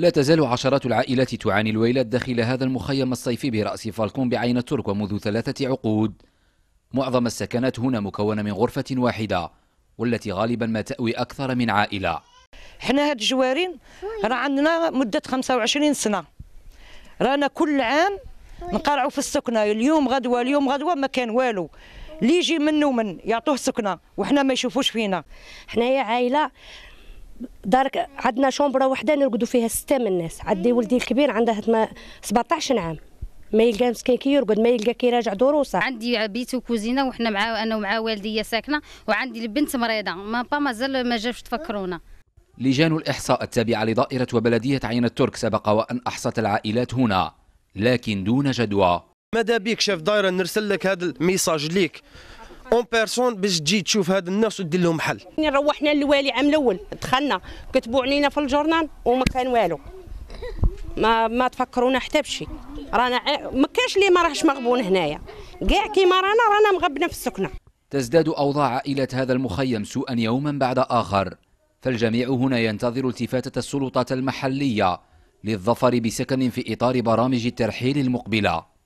لا تزال عشرات العائلات تعاني الويلات داخل هذا المخيم الصيفي برأس فالكون بعين الترك ومنذ ثلاثة عقود معظم السكنات هنا مكونة من غرفة واحدة والتي غالبا ما تأوي أكثر من عائلة حنا هاد الجوارين راه عندنا مدة 25 سنة رانا كل عام نقارعوا في السكنة اليوم غدوة اليوم غدوة ما كان والو اللي يجي من ومن يعطوه سكنة وحنا ما يشوفوش فينا حنايا عائلة دارك عندنا شومبرا وحده نرقدوا فيها سته من الناس عندي ولدي الكبير عنده 17 عام ما يلقى مسكين كي يرقد ما يلقى كي يراجع دروسه عندي بيت وكوزينه وحنا مع انا ومع والديا ساكنه وعندي البنت مريضه ما با مازال ما جابش تفكرونا لجان الإحصاء التابعة لدائرة وبلدية عين الترك سبق وأن أحصت العائلات هنا لكن دون جدوى ماذا بيك شاف دايرة نرسل لك هذا الميساج ليك اون بيرسون باش تجي تشوف هاد الناس ودير لهم حل ملي روحنا للوالي عام الاول دخلنا كتبوا علينا في الجورنال وما كان والو ما ما تفكرونا حتى بشي رانا ما كاش اللي ما راهش مغبون هنايا كاع كيما رانا رانا مغبنا في السكنه تزداد اوضاع عائله هذا المخيم سوءا يوما بعد اخر فالجميع هنا ينتظر التفاتة السلطات المحلية للظفر بسكن في إطار برامج الترحيل المقبلة